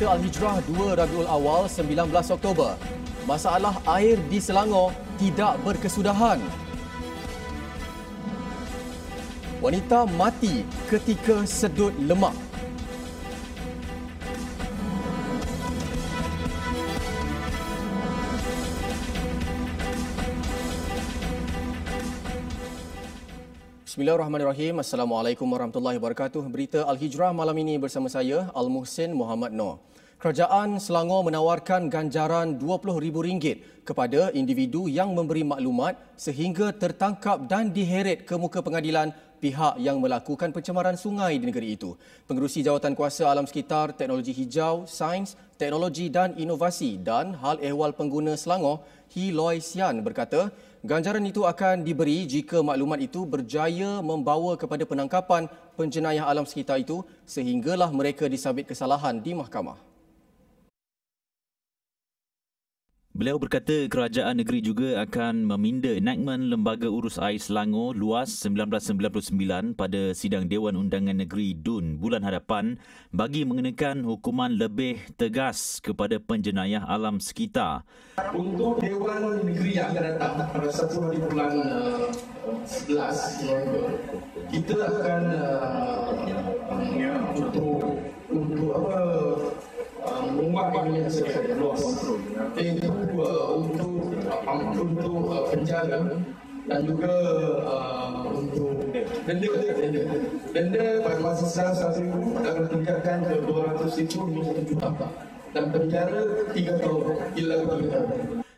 Berita Al-Hijrah 2 Rabiul Awal 19 Oktober. Masalah air di Selangor tidak berkesudahan. Wanita mati ketika sedut lemak. Bismillahirrahmanirrahim. Assalamualaikum warahmatullahi wabarakatuh. Berita Al-Hijrah malam ini bersama saya, Al-Muhsin Muhammad Noor. Kerajaan Selangor menawarkan ganjaran RM20,000 kepada individu yang memberi maklumat sehingga tertangkap dan diheret ke muka pengadilan pihak yang melakukan pencemaran sungai di negeri itu. Pengerusi Jawatan Kuasa Alam Sekitar, Teknologi Hijau, Sains, Teknologi dan Inovasi dan Hal Ehwal Pengguna Selangor, Hi Loy Sian berkata, ganjaran itu akan diberi jika maklumat itu berjaya membawa kepada penangkapan penjenayah alam sekitar itu sehinggalah mereka disabit kesalahan di mahkamah. Beliau berkata kerajaan negeri juga akan meminda enakmen Lembaga Urus Air Selangor luas 1999 pada sidang Dewan Undangan Negeri DUN bulan hadapan bagi mengenakan hukuman lebih tegas kepada penjenayah alam sekitar. Untuk Dewan Negeri yang akan datang pada 10 hari bulan 11 eh, kita akan eh, untuk untuk apa rumah kami yang sangat luas. Itu untuk um, untuk uh, penjara dan juga uh, untuk denda. Denda, denda pada masa sekarang RM1,000 dan ke RM200,000 Dan penjara 3 tahun, ialah kebijakan.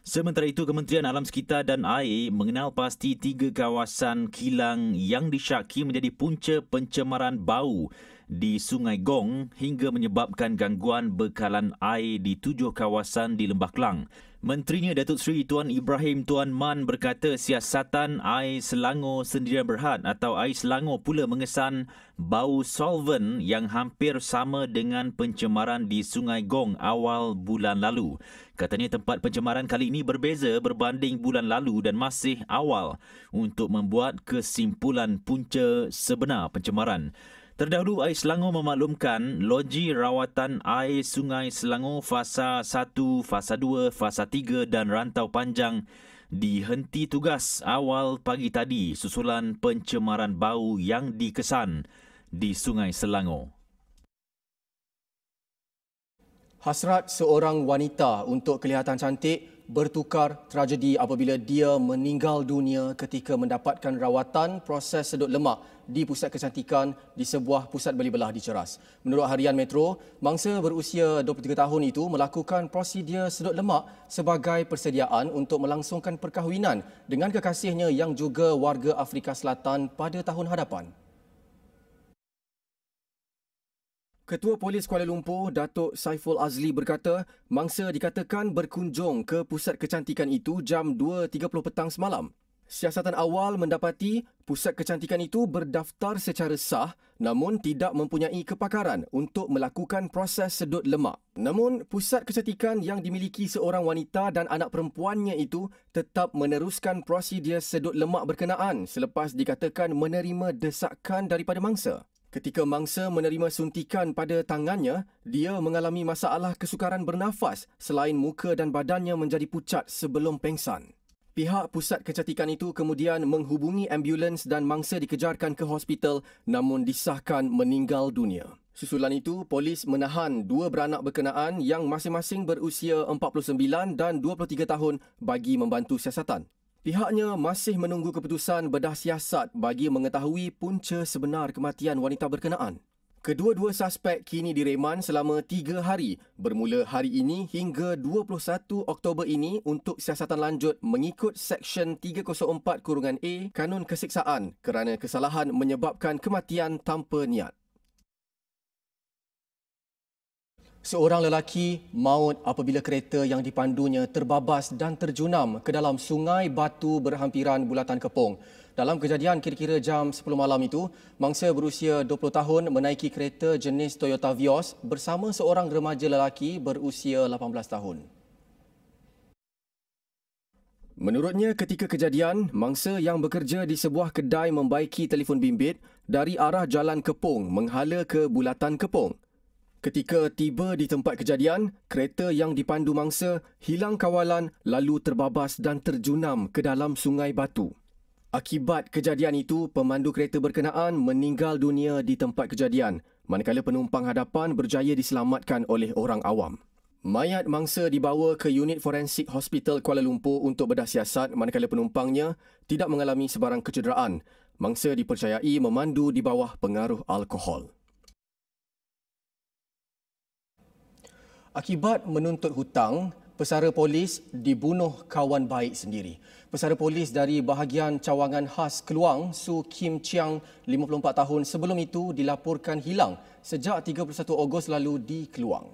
Sementara itu, Kementerian Alam Sekitar dan Air mengenal pasti tiga kawasan kilang yang disyaki menjadi punca pencemaran bau di Sungai Gong hingga menyebabkan gangguan bekalan air di tujuh kawasan di Lembah Kelang. Menterinya Datuk Seri Tuan Ibrahim Tuan Man berkata siasatan air Selangor Sendirian Berhad atau air Selangor pula mengesan bau solvent yang hampir sama dengan pencemaran di Sungai Gong awal bulan lalu. Katanya tempat pencemaran kali ini berbeza berbanding bulan lalu dan masih awal untuk membuat kesimpulan punca sebenar pencemaran. Terdahulu Air Selangor memaklumkan loji rawatan air Sungai Selangor fasa 1, fasa 2, fasa 3 dan rantau panjang dihenti tugas awal pagi tadi susulan pencemaran bau yang dikesan di Sungai Selangor. Hasrat seorang wanita untuk kelihatan cantik bertukar tragedi apabila dia meninggal dunia ketika mendapatkan rawatan proses sedut lemak di pusat kecantikan di sebuah pusat beli belah di Ceras. Menurut Harian Metro, mangsa berusia 23 tahun itu melakukan prosedur sedut lemak sebagai persediaan untuk melangsungkan perkahwinan dengan kekasihnya yang juga warga Afrika Selatan pada tahun hadapan. Ketua Polis Kuala Lumpur, Datuk Saiful Azli berkata, mangsa dikatakan berkunjung ke pusat kecantikan itu jam 2.30 petang semalam. Siasatan awal mendapati pusat kecantikan itu berdaftar secara sah namun tidak mempunyai kepakaran untuk melakukan proses sedut lemak. Namun, pusat kecantikan yang dimiliki seorang wanita dan anak perempuannya itu tetap meneruskan prosedur sedut lemak berkenaan selepas dikatakan menerima desakan daripada mangsa. Ketika mangsa menerima suntikan pada tangannya, dia mengalami masalah kesukaran bernafas selain muka dan badannya menjadi pucat sebelum pengsan. Pihak pusat kecantikan itu kemudian menghubungi ambulans dan mangsa dikejarkan ke hospital namun disahkan meninggal dunia. Susulan itu, polis menahan dua beranak berkenaan yang masing-masing berusia 49 dan 23 tahun bagi membantu siasatan. Pihaknya masih menunggu keputusan bedah siasat bagi mengetahui punca sebenar kematian wanita berkenaan. Kedua-dua suspek kini direman selama tiga hari bermula hari ini hingga 21 Oktober ini untuk siasatan lanjut mengikut Seksyen 304 Kurungan A Kanun Kesiksaan kerana kesalahan menyebabkan kematian tanpa niat. Seorang lelaki maut apabila kereta yang dipandunya terbabas dan terjunam ke dalam sungai batu berhampiran bulatan Kepung Dalam kejadian kira-kira jam 10 malam itu, mangsa berusia 20 tahun menaiki kereta jenis Toyota Vios bersama seorang remaja lelaki berusia 18 tahun. Menurutnya ketika kejadian, mangsa yang bekerja di sebuah kedai membaiki telefon bimbit dari arah jalan Kepung menghala ke bulatan Kepung. Ketika tiba di tempat kejadian, kereta yang dipandu mangsa hilang kawalan lalu terbabas dan terjunam ke dalam Sungai Batu. Akibat kejadian itu, pemandu kereta berkenaan meninggal dunia di tempat kejadian, manakala penumpang hadapan berjaya diselamatkan oleh orang awam. Mayat mangsa dibawa ke unit forensik hospital Kuala Lumpur untuk bedah siasat manakala penumpangnya tidak mengalami sebarang kecederaan. Mangsa dipercayai memandu di bawah pengaruh alkohol. Akibat menuntut hutang, pesara polis dibunuh kawan baik sendiri. Pesara polis dari bahagian cawangan khas Keluang, Su Kim Chiang, 54 tahun sebelum itu dilaporkan hilang sejak 31 Ogos lalu di Keluang.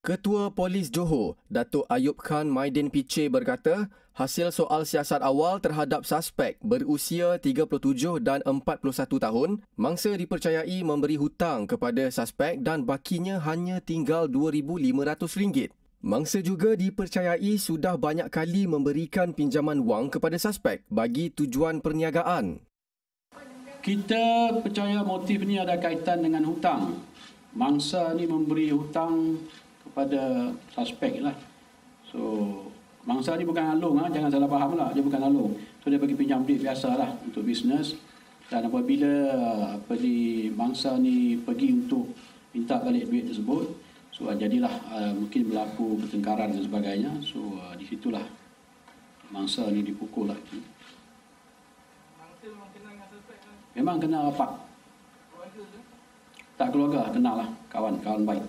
Ketua Polis Johor, Datuk Ayub Khan Maidin Piche berkata, hasil soal siasat awal terhadap suspek berusia 37 dan 41 tahun, mangsa dipercayai memberi hutang kepada suspek dan bakinya hanya tinggal RM2,500. Mangsa juga dipercayai sudah banyak kali memberikan pinjaman wang kepada suspek bagi tujuan perniagaan. Kita percaya motif ini ada kaitan dengan hutang. Mangsa ini memberi hutang kepada suspek lah. So, Mangsa ni bukan alung ah, jangan salah faham lah. Dia bukan alung. So dia bagi pinjam duit biasalah untuk bisnes. Dan apabila apa ni mangsa ni pergi untuk minta balik duit tersebut, so ah, jadilah uh, mungkin berlaku pertengkaran dan sebagainya. So uh, di situlah mangsa ni dipukul lah. Mangsa memang kena dengan kan? Memang kena rapat. Tak keluarga, kenal lah kawan-kawan baik.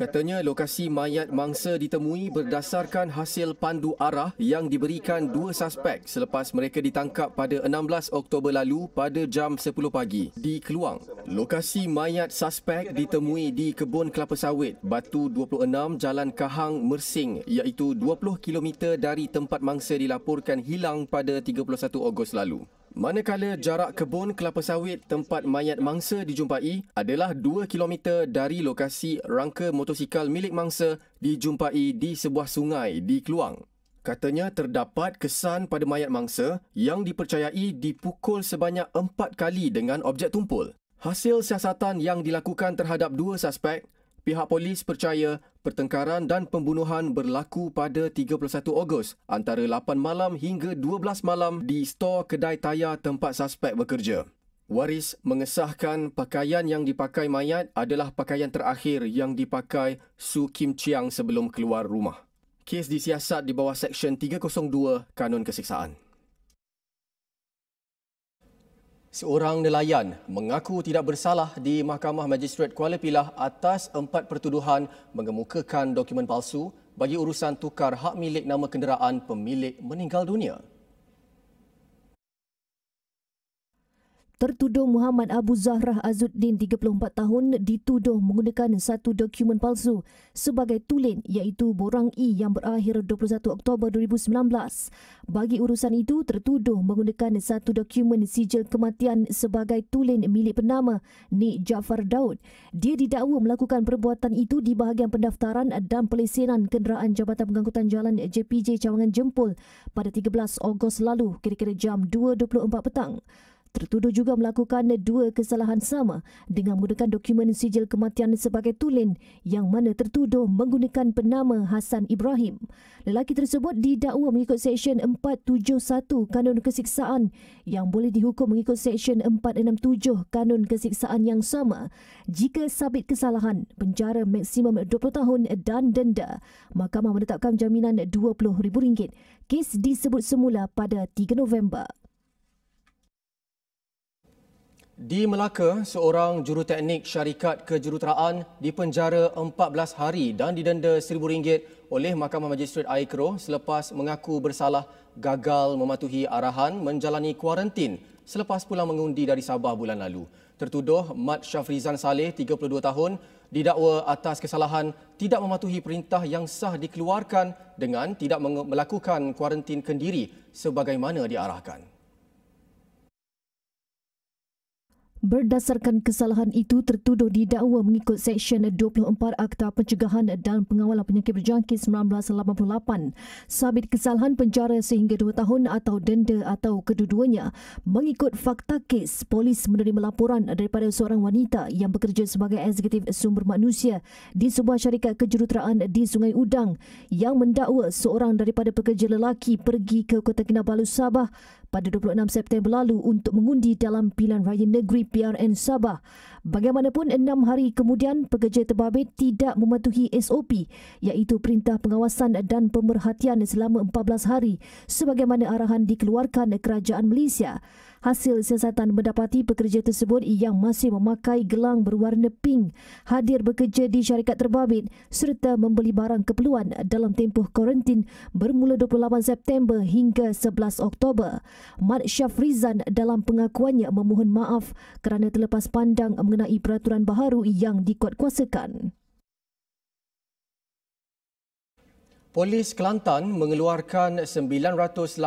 Katanya lokasi mayat mangsa ditemui berdasarkan hasil pandu arah yang diberikan dua suspek selepas mereka ditangkap pada 16 Oktober lalu pada jam 10 pagi di Keluang. Lokasi mayat suspek ditemui di Kebun Kelapa Sawit, Batu 26 Jalan Kahang, Mersing iaitu 20 km dari tempat mangsa dilaporkan hilang pada 31 Ogos lalu. Manakala jarak kebun kelapa sawit tempat mayat mangsa dijumpai adalah 2 km dari lokasi rangka motosikal milik mangsa dijumpai di sebuah sungai di Keluang. Katanya terdapat kesan pada mayat mangsa yang dipercayai dipukul sebanyak 4 kali dengan objek tumpul. Hasil siasatan yang dilakukan terhadap dua suspek Pihak polis percaya pertengkaran dan pembunuhan berlaku pada 31 Ogos antara 8 malam hingga 12 malam di stor kedai tayar tempat suspek bekerja. Waris mengesahkan pakaian yang dipakai mayat adalah pakaian terakhir yang dipakai Su Kim Chiang sebelum keluar rumah. Kes disiasat di bawah Seksyen 302 Kanun Kesiksaan. Seorang nelayan mengaku tidak bersalah di Mahkamah Magistrat Kuala Pilah atas empat pertuduhan mengemukakan dokumen palsu bagi urusan tukar hak milik nama kenderaan pemilik meninggal dunia. Tertuduh Muhammad Abu Zahrah Azuddin 34 tahun dituduh menggunakan satu dokumen palsu sebagai tulen iaitu borang i yang berakhir 21 Oktober 2019. Bagi urusan itu tertuduh menggunakan satu dokumen sijil kematian sebagai tulen milik bernama Nik Jafar Daud. Dia didakwa melakukan perbuatan itu di bahagian pendaftaran dan pelesenan kenderaan Jabatan Pengangkutan Jalan JPJ Cawangan Jempol pada 13 Ogos lalu kira-kira jam 2.24 petang tertuduh juga melakukan dua kesalahan sama dengan menggunakan dokumen sijil kematian sebagai tulen yang mana tertuduh menggunakan penama Hasan Ibrahim. Lelaki tersebut didakwa mengikut Seksyen 471 Kanun Kesiksaan yang boleh dihukum mengikut Seksyen 467 Kanun Kesiksaan yang sama jika sabit kesalahan penjara maksimum 20 tahun dan denda. Mahkamah menetapkan jaminan RM20,000. Kes disebut semula pada 3 November. Di Melaka, seorang juruteknik syarikat kejuruteraan dipenjara 14 hari dan didenda rm ringgit oleh Mahkamah Majistret AIKRO selepas mengaku bersalah gagal mematuhi arahan menjalani kuarantin selepas pulang mengundi dari Sabah bulan lalu. Tertuduh Mat Syafrizan Saleh, 32 tahun, didakwa atas kesalahan tidak mematuhi perintah yang sah dikeluarkan dengan tidak melakukan kuarantin kendiri sebagaimana diarahkan. Berdasarkan kesalahan itu, tertuduh didakwa mengikut Seksyen 24 Akta Pencegahan dan Pengawalan Penyakit Berjangkit 1988, sabit kesalahan penjara sehingga dua tahun atau denda atau keduduannya. Mengikut fakta kes, polis menerima laporan daripada seorang wanita yang bekerja sebagai eksekutif sumber manusia di sebuah syarikat kejuruteraan di Sungai Udang yang mendakwa seorang daripada pekerja lelaki pergi ke Kota Kinabalu Sabah pada 26 September lalu untuk mengundi dalam pilihan raya negeri PRN Sabah. Bagaimanapun, enam hari kemudian, pekerja terbabit tidak mematuhi SOP iaitu Perintah Pengawasan dan Pemerhatian selama 14 hari sebagaimana arahan dikeluarkan Kerajaan Malaysia. Hasil siasatan mendapati pekerja tersebut yang masih memakai gelang berwarna pink hadir bekerja di syarikat terbabit serta membeli barang keperluan dalam tempoh karantin bermula 28 September hingga 11 Oktober. Mat Syafrizan dalam pengakuannya memohon maaf kerana terlepas pandang mengenai peraturan baharu yang dikuatkuasakan. Polis Kelantan mengeluarkan 986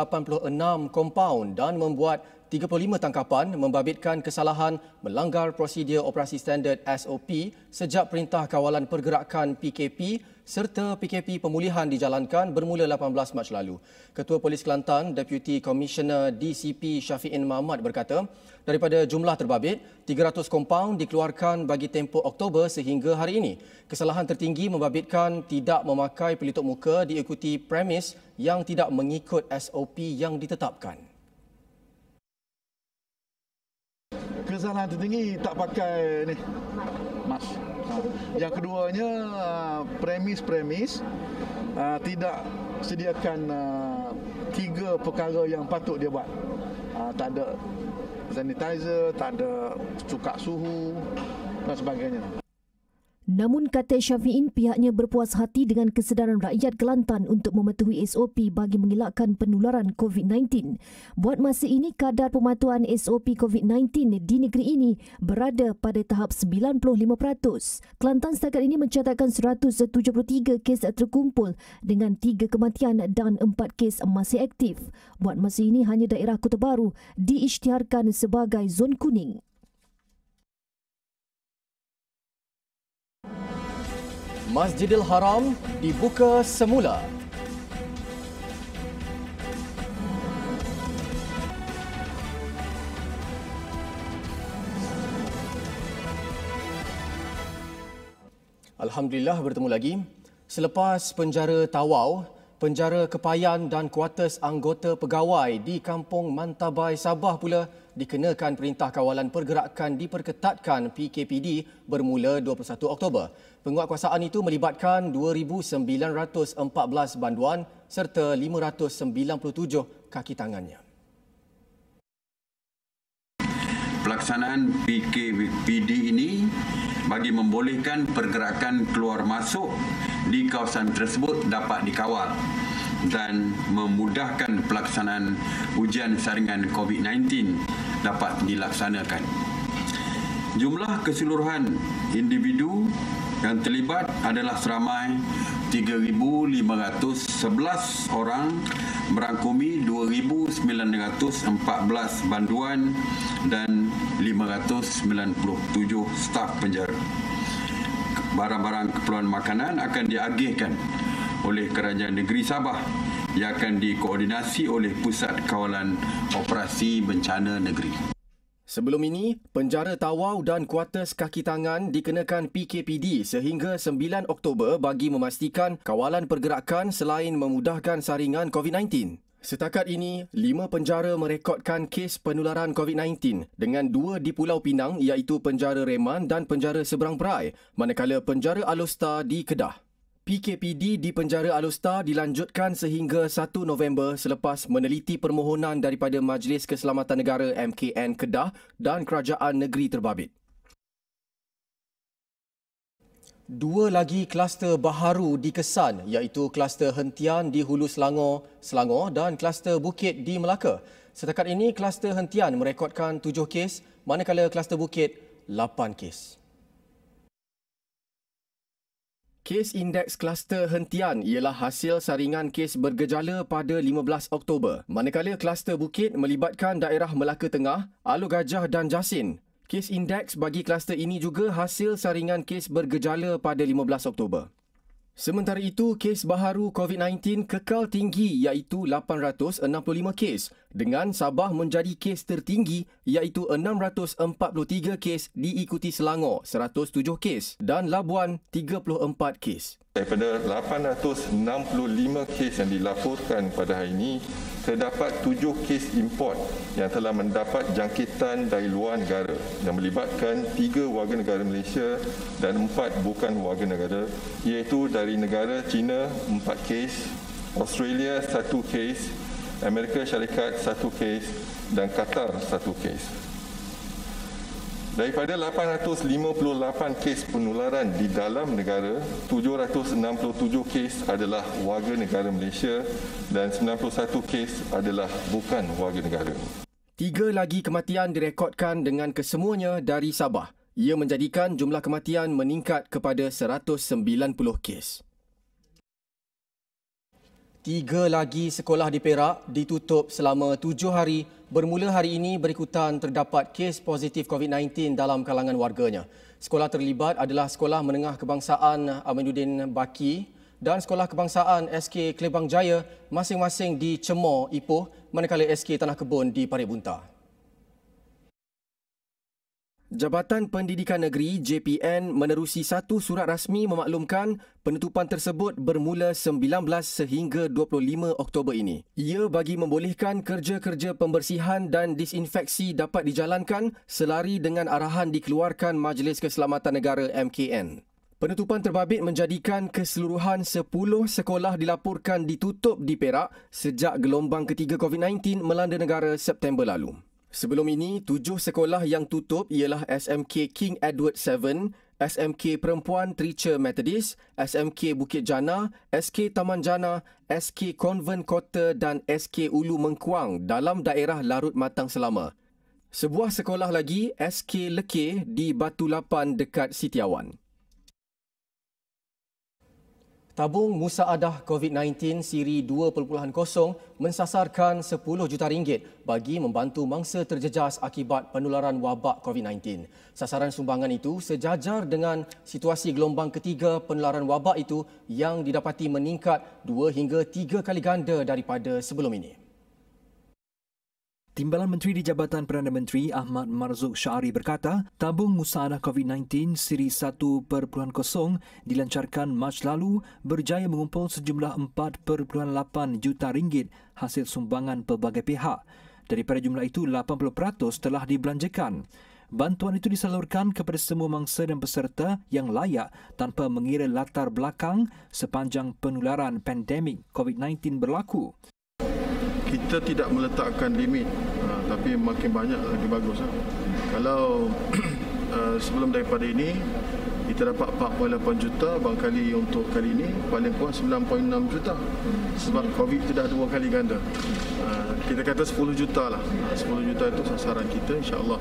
kompaun dan membuat 35 tangkapan membabitkan kesalahan melanggar prosedur operasi standard SOP sejak Perintah Kawalan Pergerakan PKP serta PKP pemulihan dijalankan bermula 18 Mac lalu. Ketua Polis Kelantan, Deputy Commissioner DCP Syafiqin Mahmud berkata, daripada jumlah terbabit, 300 kompaun dikeluarkan bagi tempoh Oktober sehingga hari ini. Kesalahan tertinggi membabitkan tidak memakai pelitup muka diikuti premis yang tidak mengikut SOP yang ditetapkan. Kesalahan tertinggi tak pakai ni. Mas. Ha. Yang keduanya ah, premis-premis ah, tidak sediakan ah, tiga perkara yang patut dia buat. Uh, tak ada sanitizer, tak ada cukak suhu dan sebagainya. Namun kata Syafiin pihaknya berpuas hati dengan kesedaran rakyat Kelantan untuk mematuhi SOP bagi mengelakkan penularan COVID-19. Buat masa ini kadar pematuhan SOP COVID-19 di negeri ini berada pada tahap 95%. Kelantan setakat ini mencatatkan 173 kes terkumpul dengan 3 kematian dan 4 kes masih aktif. Buat masa ini hanya daerah Kota Baru diisytiharkan sebagai zon kuning. Masjidil Haram dibuka semula. Alhamdulillah bertemu lagi. Selepas penjara Tawau, penjara Kepayan dan kuartus anggota pegawai di Kampung Mantabai Sabah pula dikenakan perintah kawalan pergerakan diperketatkan PKPD bermula 21 Oktober. Penguatkuasaan itu melibatkan 2914 banduan serta 597 kaki tangannya. Pelaksanaan PKPD ini bagi membolehkan pergerakan keluar masuk di kawasan tersebut dapat dikawal dan memudahkan pelaksanaan ujian saringan COVID-19 dapat dilaksanakan. Jumlah keseluruhan individu yang terlibat adalah seramai 3,511 orang merangkumi 2,914 banduan dan 597 staf penjara. Barang-barang keperluan makanan akan diagihkan oleh Kerajaan Negeri Sabah yang akan dikoordinasi oleh Pusat Kawalan Operasi Bencana Negeri. Sebelum ini, penjara tawau dan kuartus kaki tangan dikenakan PKPD sehingga 9 Oktober bagi memastikan kawalan pergerakan selain memudahkan saringan COVID-19. Setakat ini, lima penjara merekodkan kes penularan COVID-19 dengan dua di Pulau Pinang iaitu penjara Reman dan penjara Seberang Perai, manakala penjara Alustar di Kedah. PKPD di penjara Alustar dilanjutkan sehingga 1 November selepas meneliti permohonan daripada Majlis Keselamatan Negara MKN Kedah dan Kerajaan Negeri Terbabit. Dua lagi kluster baharu dikesan iaitu kluster Hentian di Hulu Selangor, Selangor dan kluster Bukit di Melaka. Setakat ini kluster Hentian merekodkan tujuh kes manakala kluster Bukit lapan kes. Kes indeks kluster hentian ialah hasil saringan kes bergejala pada 15 Oktober. Manakala kluster bukit melibatkan daerah Melaka Tengah, Alu Gajah dan Jasin. Kes indeks bagi kluster ini juga hasil saringan kes bergejala pada 15 Oktober. Sementara itu, kes baharu COVID-19 kekal tinggi iaitu 865 kes dengan Sabah menjadi kes tertinggi iaitu 643 kes diikuti Selangor 107 kes dan Labuan 34 kes. Daripada 865 kes yang dilaporkan pada hari ini, terdapat 7 kes import yang telah mendapat jangkitan dari luar negara yang melibatkan 3 warga negara Malaysia dan 4 bukan warga negara iaitu dari negara China 4 kes, Australia 1 kes, Amerika Syarikat satu kes dan Qatar satu kes. Daripada 858 kes penularan di dalam negara, 767 kes adalah warga negara Malaysia dan 91 kes adalah bukan warga negara. Tiga lagi kematian direkodkan dengan kesemuanya dari Sabah. Ia menjadikan jumlah kematian meningkat kepada 190 kes. Tiga lagi sekolah di Perak ditutup selama tujuh hari bermula hari ini berikutan terdapat kes positif COVID-19 dalam kalangan warganya. Sekolah terlibat adalah Sekolah Menengah Kebangsaan Aminuddin Baki dan Sekolah Kebangsaan SK Klebang Jaya masing-masing di Cemor, Ipoh manakala SK Tanah Kebun di Parit Buntar. Jabatan Pendidikan Negeri JPN menerusi satu surat rasmi memaklumkan penutupan tersebut bermula 19 sehingga 25 Oktober ini. Ia bagi membolehkan kerja-kerja pembersihan dan disinfeksi dapat dijalankan selari dengan arahan dikeluarkan Majlis Keselamatan Negara MKN. Penutupan terbabit menjadikan keseluruhan 10 sekolah dilaporkan ditutup di Perak sejak gelombang ketiga COVID-19 melanda negara September lalu. Sebelum ini, tujuh sekolah yang tutup ialah SMK King Edward VII, SMK Perempuan Tricher Methodist, SMK Bukit Jana, SK Taman Jana, SK Convent Kota dan SK Ulu Mengkuang dalam daerah Larut Matang Selama. Sebuah sekolah lagi, SK Leke di Batu Lapan dekat Sitiawan. Tabung Musaadah COVID-19 Siri 2.0 mensasarkan 10 juta ringgit bagi membantu mangsa terjejas akibat penularan wabak COVID-19. Sasaran sumbangan itu sejajar dengan situasi gelombang ketiga penularan wabak itu yang didapati meningkat dua hingga tiga kali ganda daripada sebelum ini. Timbalan Menteri di Jabatan Perdana Menteri Ahmad Marzuk Syari berkata, tabung musnah COVID-19 siri 1.0 dilancarkan Mac lalu berjaya mengumpul sejumlah 4.8 juta ringgit hasil sumbangan pelbagai pihak. Daripada jumlah itu, 80% telah dibelanjakan. Bantuan itu disalurkan kepada semua mangsa dan peserta yang layak tanpa mengira latar belakang sepanjang penularan pandemik COVID-19 berlaku kita tidak meletakkan limit uh, tapi makin banyak lagi bagus lah. kalau uh, sebelum daripada ini kita dapat 4.8 juta bang untuk kali ini paling kurang 9.6 juta sebab covid itu dua kali ganda uh, kita kata 10 juta lah uh, 10 juta itu sasaran kita insyaallah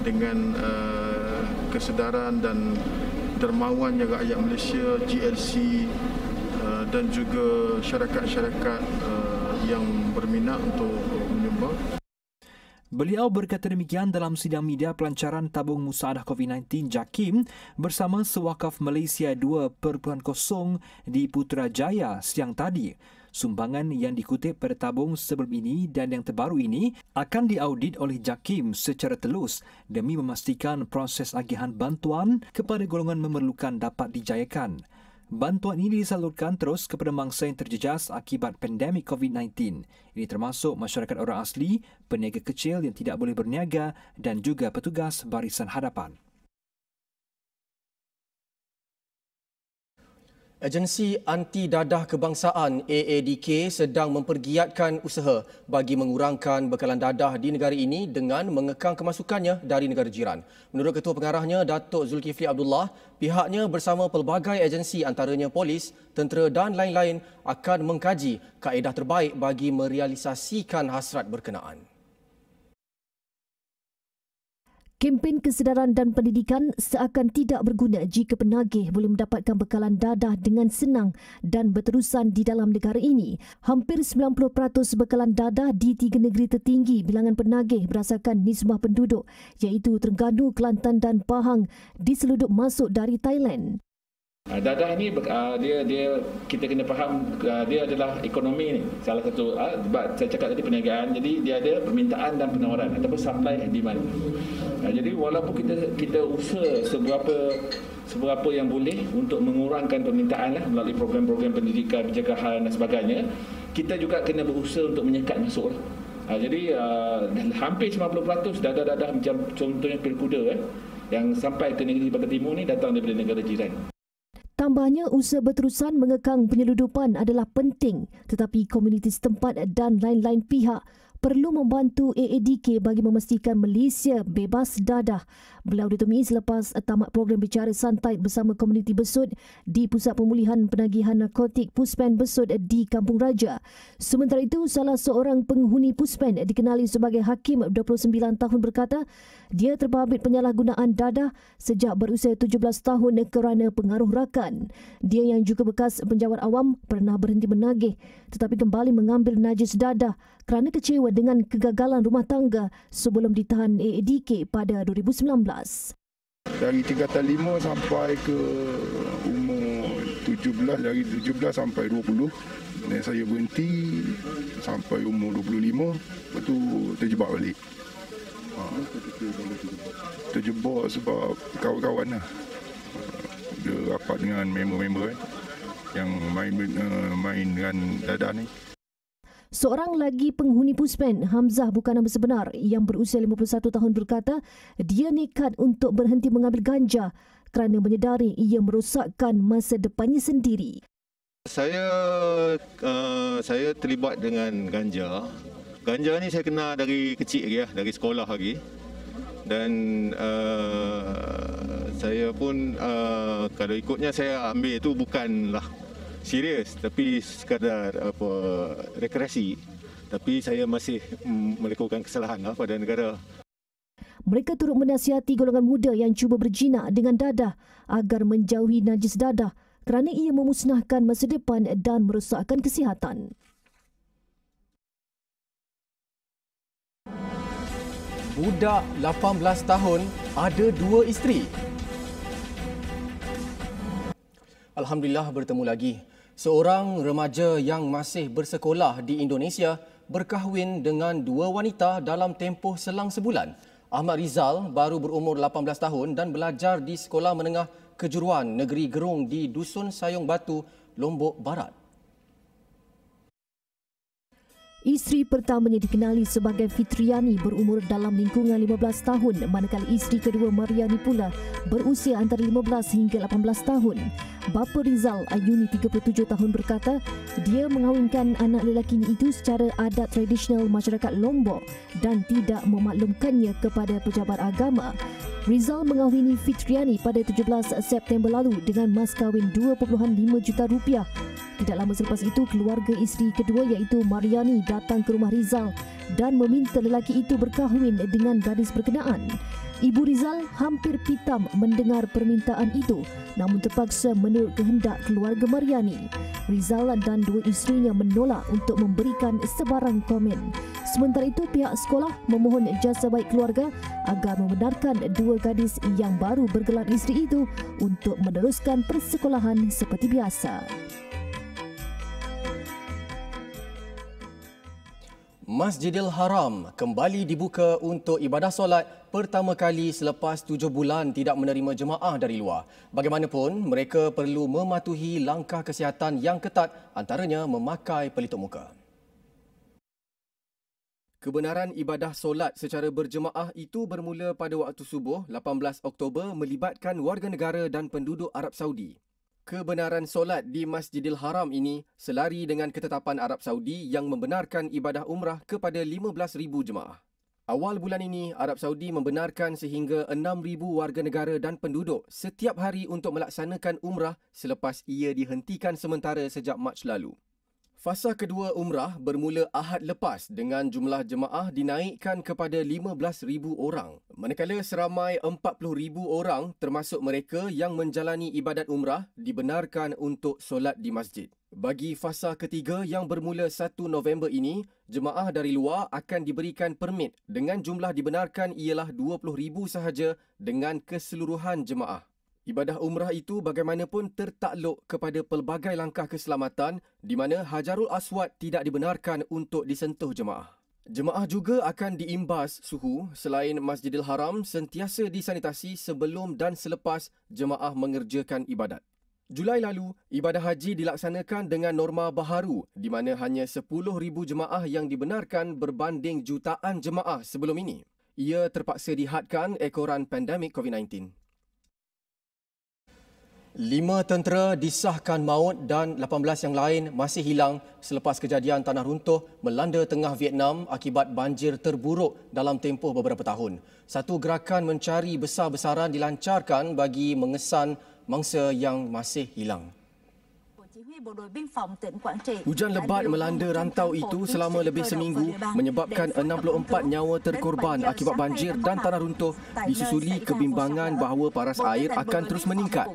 dengan uh, kesedaran dan yang rakyat Malaysia GLC uh, dan juga syarikat-syarikat uh, yang berminat untuk menyumbang. Beliau berkata demikian dalam sidang media pelancaran tabung musadah COVID-19 Jakim bersama sewakaf Malaysia 2.0 di Putrajaya siang tadi. Sumbangan yang dikutip pada tabung sebelum ini dan yang terbaru ini akan diaudit oleh Jakim secara telus demi memastikan proses agihan bantuan kepada golongan memerlukan dapat dijayakan. Bantuan ini disalurkan terus kepada mangsa yang terjejas akibat pandemik COVID-19. Ini termasuk masyarakat orang asli, peniaga kecil yang tidak boleh berniaga dan juga petugas barisan hadapan. Agensi Anti Dadah Kebangsaan AADK sedang mempergiatkan usaha bagi mengurangkan bekalan dadah di negara ini dengan mengekang kemasukannya dari negara jiran. Menurut Ketua Pengarahnya, Datuk Zulkifli Abdullah, pihaknya bersama pelbagai agensi antaranya polis, tentera dan lain-lain akan mengkaji kaedah terbaik bagi merealisasikan hasrat berkenaan. Kempen kesedaran dan pendidikan seakan tidak berguna jika penagih boleh mendapatkan bekalan dadah dengan senang dan berterusan di dalam negara ini. Hampir 90% bekalan dadah di tiga negeri tertinggi bilangan penagih berdasarkan nisbah penduduk iaitu Terengganu, Kelantan dan Pahang diseludup masuk dari Thailand. Uh, dadah ni ah, dia dia kita kena faham ah, dia adalah ekonomi ni salah satu sebab saya cakap tadi perniagaan jadi dia ada permintaan dan penawaran ataupun supply and demand. jadi walaupun kita kita usaha seberapa seberapa yang boleh untuk mengurangkan permintaan lah melalui program-program pendidikan, pencegahan dan sebagainya, kita juga kena berusaha untuk menyekat masuklah jadi uh, hampir 90% dadah-dadah macam contohnya pilkuda eh, yang sampai ke negeri Pantai Timur ni datang daripada negara jiran. Tambahnya, usaha berterusan mengekang penyeludupan adalah penting tetapi komuniti setempat dan lain-lain pihak perlu membantu AADK bagi memastikan Malaysia bebas dadah. Beliau ditemui selepas tamat program bicara santai bersama komuniti Besut di Pusat Pemulihan Penagihan Narkotik Puspen Besut di Kampung Raja. Sementara itu, salah seorang penghuni Puspen dikenali sebagai Hakim 29 tahun berkata, dia terbabit penyalahgunaan dadah sejak berusia 17 tahun kerana pengaruh rakan. Dia yang juga bekas penjawat awam pernah berhenti menagih tetapi kembali mengambil najis dadah kerana kecewa dengan kegagalan rumah tangga sebelum ditahan AADK pada 2019 dari tingkatan 5 sampai ke umur 17 dari 17 sampai 20 dan saya berhenti sampai umur 25 lepas tu terjebak balik ha. terjebak sebab kawan-kawan lah dia rapat dengan member-member eh, yang main eh, main dengan dadah ni Seorang lagi penghuni Puspen, Hamzah bukan nama sebenar yang berusia 51 tahun berkata dia nekat untuk berhenti mengambil ganja kerana menyedari ia merosakkan masa depannya sendiri. Saya uh, saya terlibat dengan ganja. Ganja ni saya kenal dari kecil lagi ya, dari sekolah lagi. Dan uh, saya pun uh, kalau ikutnya saya ambil itu bukanlah serius tapi sekadar apa rekreasi tapi saya masih mm, melakukan kesalahan lah pada negara. Mereka turut menasihati golongan muda yang cuba berjinak dengan dadah agar menjauhi najis dadah kerana ia memusnahkan masa depan dan merosakkan kesihatan. Budak 18 tahun ada dua isteri. Alhamdulillah bertemu lagi. Seorang remaja yang masih bersekolah di Indonesia berkahwin dengan dua wanita dalam tempoh selang sebulan. Ahmad Rizal baru berumur 18 tahun dan belajar di Sekolah Menengah Kejuruan Negeri Gerung di Dusun Sayung Batu, Lombok Barat. Isteri pertama yang dikenali sebagai Fitriani berumur dalam lingkungan 15 tahun manakala isteri kedua Mariani pula berusia antara 15 hingga 18 tahun. Bapa Rizal Ayuni 37 tahun berkata dia mengawinkan anak lelaki itu secara adat tradisional masyarakat Lombok dan tidak memaklumkannya kepada pejabat agama. Rizal mengawini Fitriani pada 17 September lalu dengan mas kahwin 2.5 juta rupiah. Tidak lama selepas itu, keluarga isteri kedua iaitu Mariani datang ke rumah Rizal dan meminta lelaki itu berkahwin dengan gadis berkenaan. Ibu Rizal hampir pitam mendengar permintaan itu namun terpaksa menurut kehendak keluarga Mariani. Rizal dan dua isterinya menolak untuk memberikan sebarang komen. Sementara itu pihak sekolah memohon jasa baik keluarga agar membenarkan dua gadis yang baru bergelar isteri itu untuk meneruskan persekolahan seperti biasa. Masjidil Haram kembali dibuka untuk ibadah solat pertama kali selepas tujuh bulan tidak menerima jemaah dari luar. Bagaimanapun, mereka perlu mematuhi langkah kesihatan yang ketat antaranya memakai pelitup muka. Kebenaran ibadah solat secara berjemaah itu bermula pada waktu subuh 18 Oktober melibatkan warga negara dan penduduk Arab Saudi. Kebenaran solat di Masjidil Haram ini selari dengan ketetapan Arab Saudi yang membenarkan ibadah umrah kepada 15,000 jemaah. Awal bulan ini, Arab Saudi membenarkan sehingga 6,000 warga negara dan penduduk setiap hari untuk melaksanakan umrah selepas ia dihentikan sementara sejak Mac lalu. Fasa kedua umrah bermula Ahad lepas dengan jumlah jemaah dinaikkan kepada 15,000 orang. Manakala seramai 40,000 orang termasuk mereka yang menjalani ibadat umrah dibenarkan untuk solat di masjid. Bagi fasa ketiga yang bermula 1 November ini, jemaah dari luar akan diberikan permit dengan jumlah dibenarkan ialah 20,000 sahaja dengan keseluruhan jemaah. Ibadah umrah itu bagaimanapun tertakluk kepada pelbagai langkah keselamatan di mana Hajarul Aswad tidak dibenarkan untuk disentuh jemaah. Jemaah juga akan diimbas suhu selain Masjidil Haram sentiasa disanitasi sebelum dan selepas jemaah mengerjakan ibadat. Julai lalu, ibadah haji dilaksanakan dengan norma baharu di mana hanya 10,000 jemaah yang dibenarkan berbanding jutaan jemaah sebelum ini. Ia terpaksa dihadkan ekoran pandemik COVID-19. Lima tentera disahkan maut dan 18 yang lain masih hilang selepas kejadian tanah runtuh melanda tengah Vietnam akibat banjir terburuk dalam tempoh beberapa tahun. Satu gerakan mencari besar-besaran dilancarkan bagi mengesan mangsa yang masih hilang. Hujan lebat melanda rantau itu selama lebih seminggu menyebabkan 64 nyawa terkorban akibat banjir dan tanah runtuh disusuli kebimbangan bahawa paras air akan terus meningkat.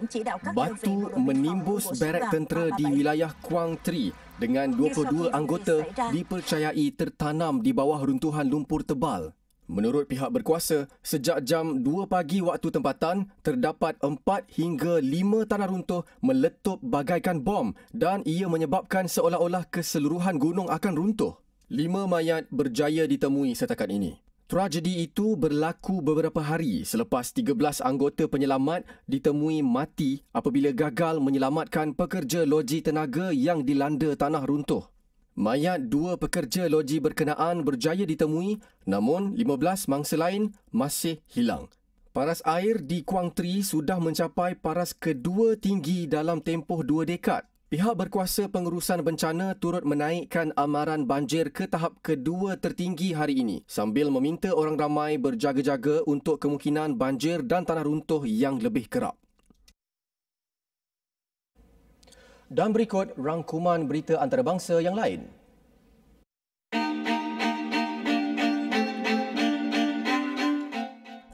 Batu menimbus berek tentera di wilayah Kuang Tri dengan 22 anggota dipercayai tertanam di bawah runtuhan lumpur tebal. Menurut pihak berkuasa, sejak jam 2 pagi waktu tempatan, terdapat 4 hingga 5 tanah runtuh meletup bagaikan bom dan ia menyebabkan seolah-olah keseluruhan gunung akan runtuh. 5 mayat berjaya ditemui setakat ini. Tragedi itu berlaku beberapa hari selepas 13 anggota penyelamat ditemui mati apabila gagal menyelamatkan pekerja loji tenaga yang dilanda tanah runtuh. Mayat dua pekerja loji berkenaan berjaya ditemui namun 15 mangsa lain masih hilang. Paras air di Kuang Tri sudah mencapai paras kedua tinggi dalam tempoh dua dekad. Pihak berkuasa pengurusan bencana turut menaikkan amaran banjir ke tahap kedua tertinggi hari ini sambil meminta orang ramai berjaga-jaga untuk kemungkinan banjir dan tanah runtuh yang lebih kerap. dan berikut rangkuman berita antarabangsa yang lain.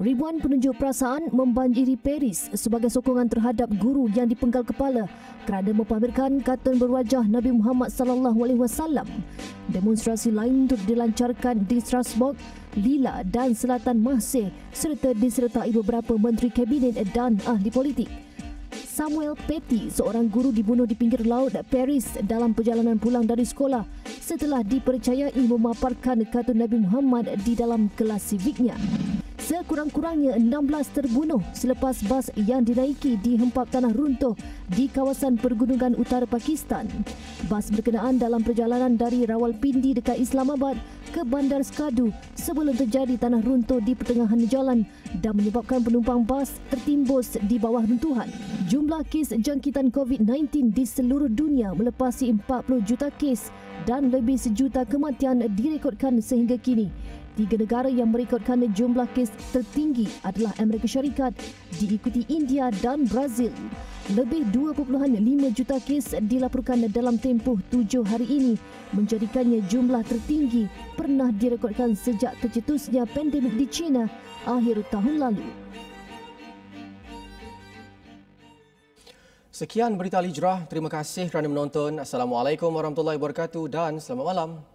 Ribuan penunjuk perasaan membanjiri Paris sebagai sokongan terhadap guru yang dipenggal kepala kerana mempamerkan katun berwajah Nabi Muhammad sallallahu alaihi wasallam. Demonstrasi lain turut dilancarkan di Strasbourg, Lille dan Selatan Marseille serta disertai beberapa menteri kabinet dan ahli politik. Samuel Petty, seorang guru dibunuh di pinggir laut Paris dalam perjalanan pulang dari sekolah setelah dipercayai memaparkan kata Nabi Muhammad di dalam kelas siviknya. Sekurang-kurangnya 16 terbunuh selepas bas yang dinaiki dihempap tanah runtuh di kawasan pergunungan utara Pakistan. Bas berkenaan dalam perjalanan dari Rawalpindi dekat Islamabad ke Bandar Skadu sebelum terjadi tanah runtuh di pertengahan jalan dan menyebabkan penumpang bas tertimbus di bawah runtuhan. Jumlah kes jangkitan COVID-19 di seluruh dunia melepasi 40 juta kes dan lebih sejuta kematian direkodkan sehingga kini. Tiga negara yang merekodkan jumlah kes tertinggi adalah Amerika Syarikat, diikuti India dan Brazil. Lebih 2.5 juta kes dilaporkan dalam tempoh tujuh hari ini, menjadikannya jumlah tertinggi pernah direkodkan sejak tercetusnya pandemik di China akhir tahun lalu. Sekian berita Al-Hijrah. Terima kasih kerana menonton. Assalamualaikum warahmatullahi wabarakatuh dan selamat malam.